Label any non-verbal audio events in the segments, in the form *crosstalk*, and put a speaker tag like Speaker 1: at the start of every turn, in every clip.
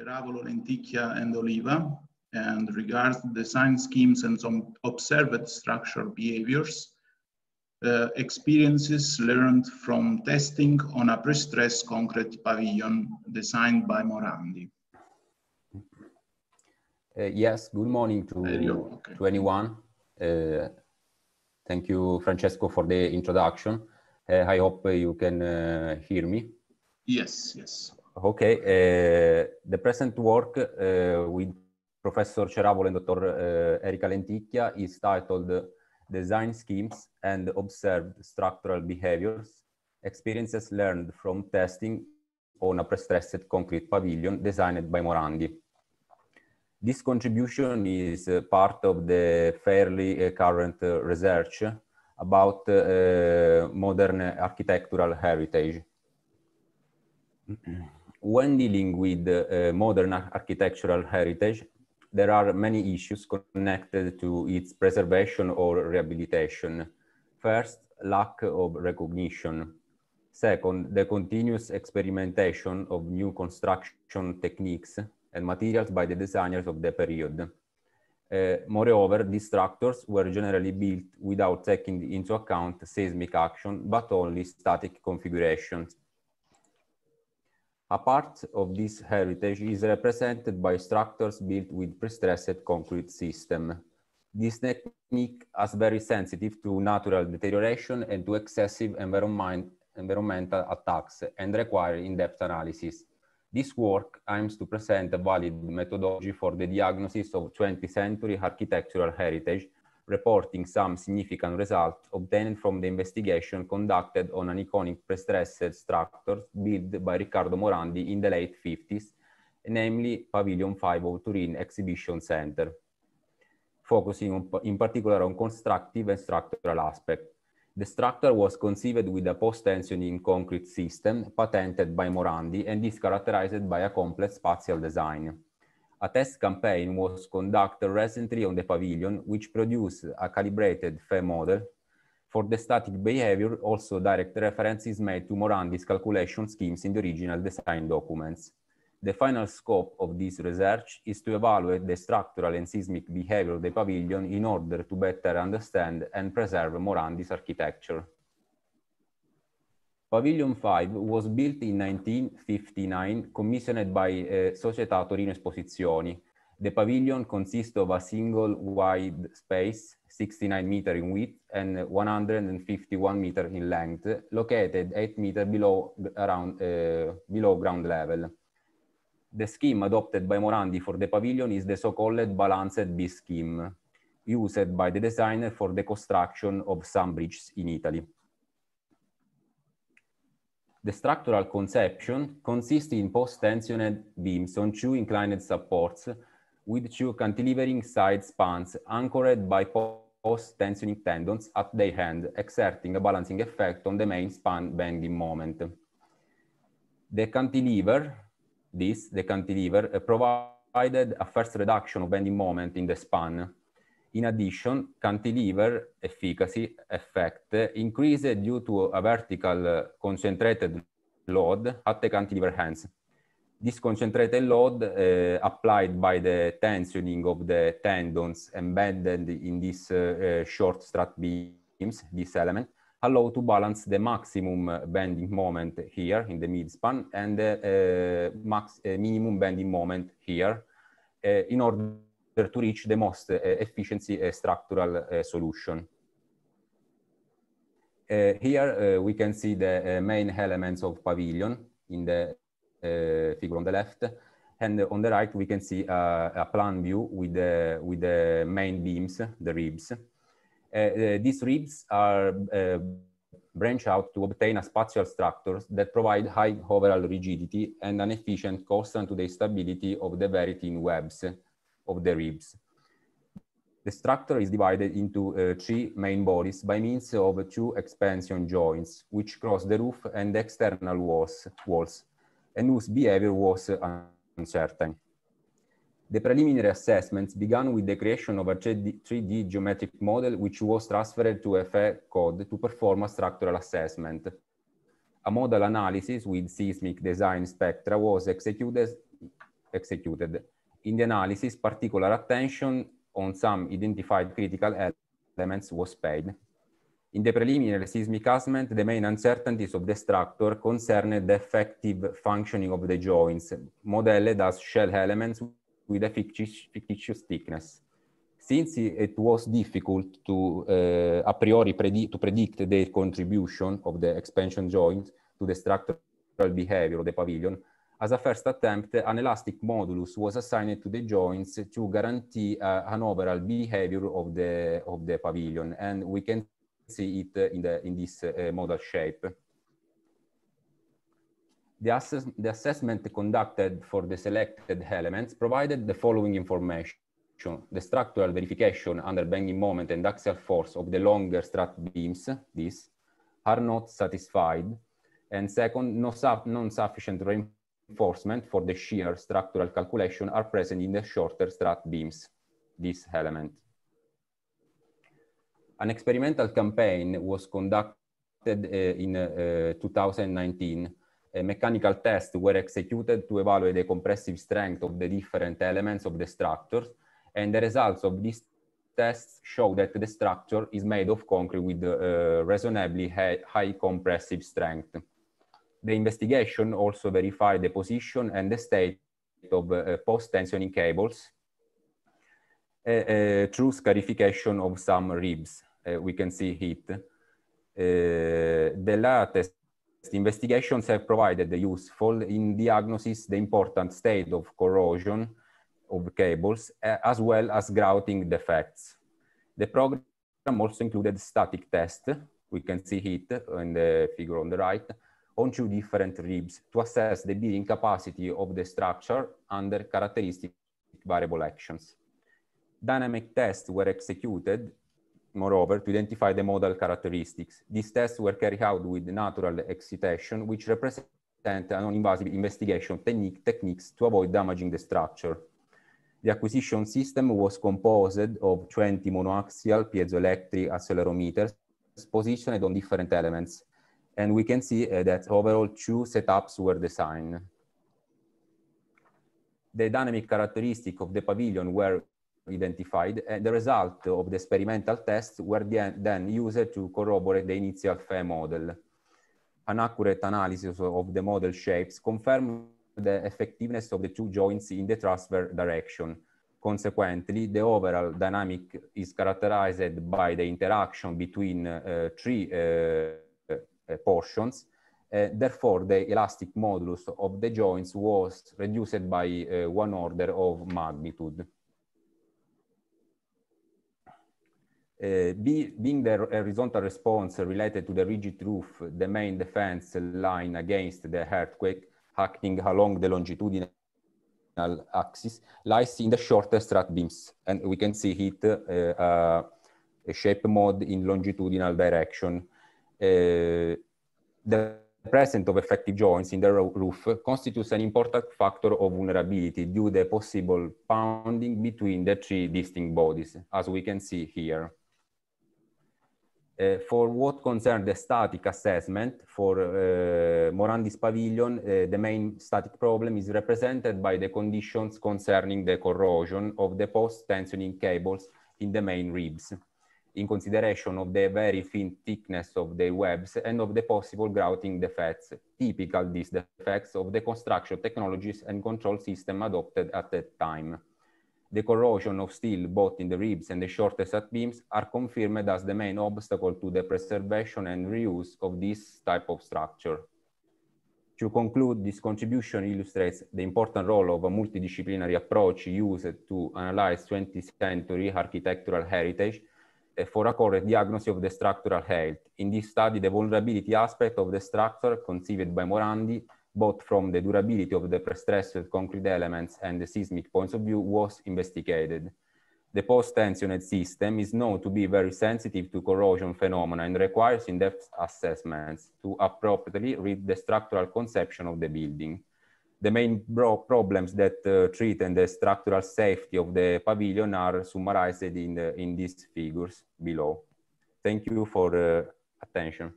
Speaker 1: Ceravolo, Lenticchia, and Oliva, and regards design schemes and some observed structural behaviors, uh, experiences learned from testing on a pre-stressed concrete pavilion designed by Morandi. Uh, yes, good morning to, okay. to anyone. Uh, thank you, Francesco, for the introduction. Uh, I hope you can uh, hear me. Yes, yes. Okay, uh, the present work uh, with Professor Ceravolo and Dr. Eh, Erika Lenticchia is titled Design Schemes and Observed Structural Behaviors, Experiences Learned from Testing on a Prestressed Concrete Pavilion designed by Morandi. This contribution is uh, part of the fairly uh, current uh, research about modern architectural heritage. *clears throat* when dealing with uh, modern architectural heritage, there are many issues connected to its preservation or rehabilitation. First, lack of recognition. Second, the continuous experimentation of new construction techniques and materials by the designers of the period. Uh, moreover, these structures were generally built without taking into account seismic action, but only static configurations. A part of this heritage is represented by structures built with pre-stressed concrete system. This technique is very sensitive to natural deterioration and to excessive environment, environmental attacks and require in-depth analysis. This work aims to present a valid methodology for the diagnosis of 20th century architectural heritage reporting some significant results obtained from the investigation conducted on an iconic prestressed structure built by Riccardo Morandi in the late 50s, namely Pavilion 5 of Turin Exhibition Center, focusing on, in particular on constructive and structural aspects. The structure was conceived with a post-tensioning concrete system patented by Morandi and is characterized by a complex spatial design. A test campaign was conducted recently on the pavilion, which produced a calibrated FE model. For the static behavior, also direct reference is made to Morandi's calculation schemes in the original design documents. The final scope of this research is to evaluate the structural and seismic behavior of the pavilion in order to better understand and preserve Morandi's architecture. Pavilion 5 was built in 1959, commissioned by uh, Società Torino Esposizioni. The pavilion consists of a single wide space, 69 meter in width and 151 meter in length, located 8 meter below, around, uh, below ground level. The scheme adopted by Morandi for the pavilion is the so-called balanced B scheme, used by the designer for the construction of some bridges in Italy. The structural conception consists in post-tensioned beams on two inclined supports with two cantilevering side spans anchored by post-tensioning tendons at their end, exerting a balancing effect on the main span bending moment. The cantilever, this, the cantilever, uh, provided a first reduction of bending moment in the span in addition, cantilever efficacy effect increased due to a vertical concentrated load at the cantilever hands. This concentrated load uh, applied by the tensioning of the tendons embedded in these uh, uh, short strut beams, this element, allow to balance the maximum bending moment here in the midspan and the eh, max, minimum bending moment here in order to reach the most efficiency structural eh, solution. Eh, here eh, we can see the main elements of pavilion in the figure on the left. And on the right, we can see a, a plan view with the, with the main beams, the ribs. these ribs are branch out to obtain a spatial structure that provide high overall rigidity and an efficient constant to the stability of the very thin webs of the ribs. The structure is divided into uh, three main bodies by means of two expansion joints, which cross the roof and external walls, walls and whose behavior was uh, uncertain. The preliminary assessments began with the creation of a 3D, geometric model, which was transferred to FA code to perform a structural assessment. A model analysis with seismic design spectra was executed, executed in the analysis, particular attention on some identified critical elements was paid. In the preliminary seismic assessment, the main uncertainties of the structure concern the effective functioning of the joints, modeled as shell elements with a fictitious thickness. Since it was difficult to uh, a priori predi to predict their contribution of the expansion joints to the structural behavior of the pavilion, as a first attempt, an elastic modulus was assigned to the joints to guarantee uh, an overall behavior of the, of the pavilion. And we can see it in, the, in this uh, model shape. The, assess the assessment conducted for the selected elements provided the following information. The structural verification under bending moment and axial force of the longer strut beams, these, are not satisfied. And second, no su non-sufficient reinforcement reinforcement for the shear structural calculation are present in the shorter strut beams, this element. An experimental campaign was conducted eh, in eh, 2019 a mechanical tests were executed to evaluate the compressive strength of the different elements of the structures, and the results of these tests show that the structure is made of concrete with uh, reasonably high, high compressive strength the investigation also verified the position and the state of uh, post-tensioning cables uh, uh, through scarification of some ribs. Uh, we can see it. the latest investigations have provided the useful in diagnosis the important state of corrosion of cables, as well as grouting defects. The program also included static test. We can see it in the figure on the right, on two different ribs to assess the bearing capacity of the structure under characteristic variable actions. Dynamic tests were executed, moreover, to identify the model characteristics. These tests were carried out with natural excitation, which represent a non-invasive investigation technique, techniques to avoid damaging the structure. The acquisition system was composed of 20 monoaxial piezoelectric accelerometers positioned on different elements And we can see uh, that overall two setups were designed. The dynamic characteristic of the pavilion were identified and the result of the experimental tests were then used to corroborate the initial FAIR model. An accurate analysis of the model shapes confirmed the effectiveness of the two joints in the transfer direction. Consequently, the overall dynamic is characterized by the interaction between uh, three uh, Eh, portions. Eh, therefore, the elastic modulus of the joints was reduced by eh, one order of magnitude. Uh, be, being the horizontal response related to the rigid roof, the main defense line against the earthquake acting along the longitudinal axis lies in the shorter strut beams. And we can see it uh, uh, a shape mode in longitudinal direction Eh, the presence of effective joints in the roof constitutes an important factor of vulnerability due to the possible pounding between the three distinct bodies, as we can see here. Uh, for what concerns the static assessment for uh, Morandis pavilion, uh, the main static problem is represented by the conditions concerning the corrosion of the post-tensioning cables in the main ribs in consideration of the very thin thickness of the webs and of the possible grouting defects, typical these defects of the construction technologies and control system adopted at that time. The corrosion of steel both in the ribs and the shortest at beams are confirmed as the main obstacle to the preservation and reuse of this type of structure. To conclude, this contribution illustrates the important role of a multidisciplinary approach used to analyze 20th century architectural heritage for a correct diagnosis of the structural health. In this study, the vulnerability aspect of the structure conceived by Morandi, both from the durability of the prestressed concrete elements and the seismic points of view, was investigated. The post-tensioned system is known to be very sensitive to corrosion phenomena and requires in-depth assessments to appropriately read the structural conception of the building the main problems that uh, treat and the structural safety of the pavilion are summarized in, the, uh, in these figures below. Thank you for uh, attention.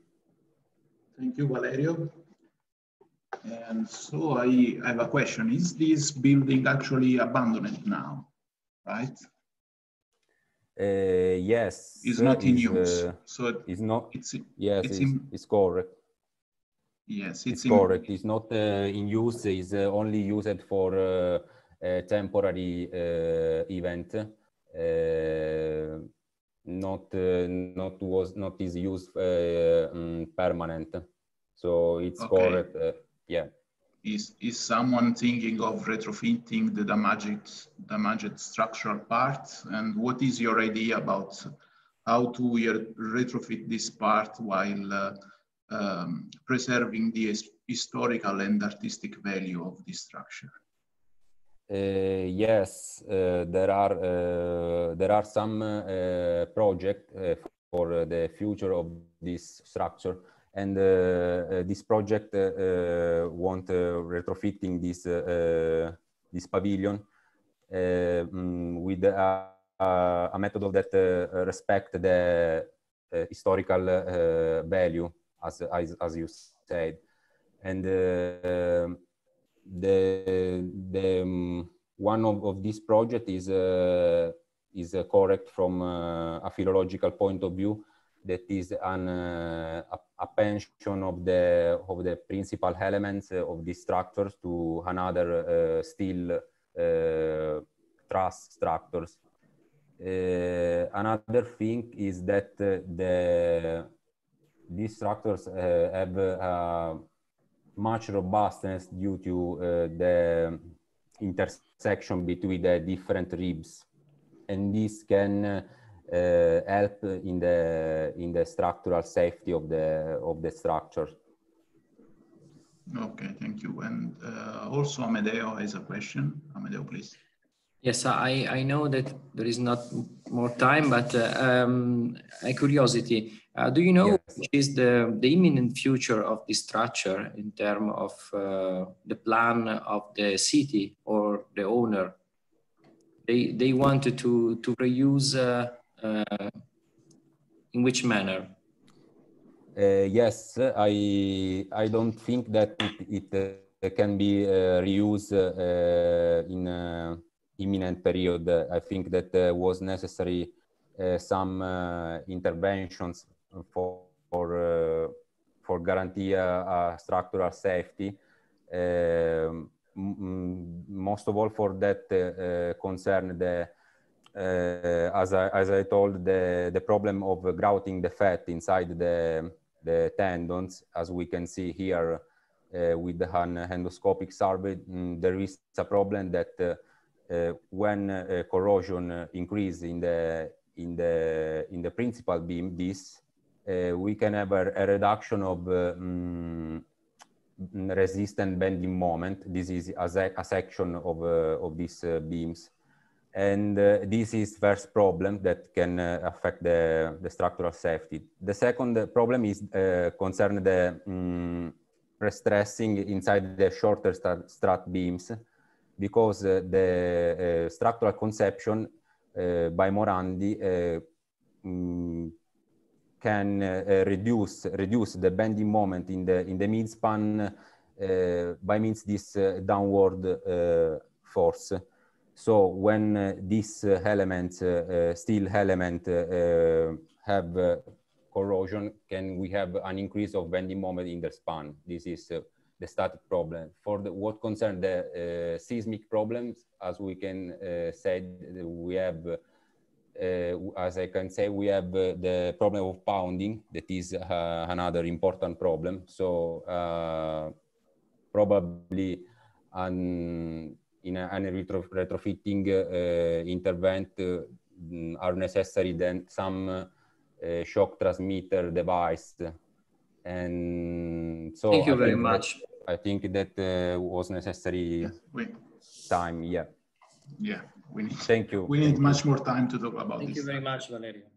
Speaker 1: Thank you, Valerio. And so I have a question. Is this building actually abandoned now, right? Uh, yes. It's not in use. Uh, so it's not. It's, yes, it's, it's, in, it's correct Yes, it's, it's correct. It's not uh, in use. It's uh, only used for uh, a temporary uh, event. Uh, not uh, not was not is used um, permanent. So it's okay. correct. yeah. Is is someone thinking of retrofitting the damaged damaged structural part? And what is your idea about how to retrofit this part while um, preserving the historical and artistic value of this structure? Uh, yes, uh, there are uh, there are some uh, project uh, for the future of this structure, and uh, this project want retrofitting this this pavilion mm, with a, a method that respect the historical value as, as, as you said. And uh, the, the um, one of, of this project is, uh, is uh, correct from a philological point of view that is an, uh, a, pension of the of the principal elements of these structures to another uh, steel uh, truss structures. another thing is that the these structures uh, have uh, much robustness due to uh, the intersection between the different ribs and this can uh, help in the in the structural safety of the of the structure okay thank you and uh, also amadeo has a question amadeo please yes i i know that there is not more time but uh, um, a curiosity uh, do you know yes. which is the, the imminent future of this structure in terms of uh, the plan of the city or the owner? They, they wanted to, to reuse uh, uh in which manner? Uh, yes, I, I don't think that it, it uh, can be reused in imminent period. I think that was necessary some interventions for for, uh, for guarantee uh, structural safety. Um, most of all, for that uh, concern the uh, as, I, as I told, the, the problem of grouting the fat inside the, the tendons, as we can see here uh, with hand endoscopic survey, mm, there is a problem that uh, when corrosion increase in the, in, the, in the principal beam, this uh, we can have a, a reduction of um, resistant bending moment. This is a, sec a section of, uh, of these beams. And this is first problem that can affect the, the structural safety. The second problem is uh, concern the um, mm, stressing inside the shorter strut beams because uh, the uh, structural conception uh, by Morandi mm, can uh, uh, reduce reduce the bending moment in the in the midspan uh, by means this downward force. So when this element, steel element, have corrosion, can we have an increase of bending moment in the span? This is the static problem. For the, what concerns the uh, seismic problems, as we can uh, say, we have uh, as I can say, we have uh, the problem of pounding. That is uh, another important problem. So probably an, in a, an retro, retrofitting intervent mm, are necessary then some shock transmitter device and so thank you I very much that, i think that uh, was necessary yes. time yeah yeah we need. Thank you. We need much more time to talk about this. Thank you very much, Valerio.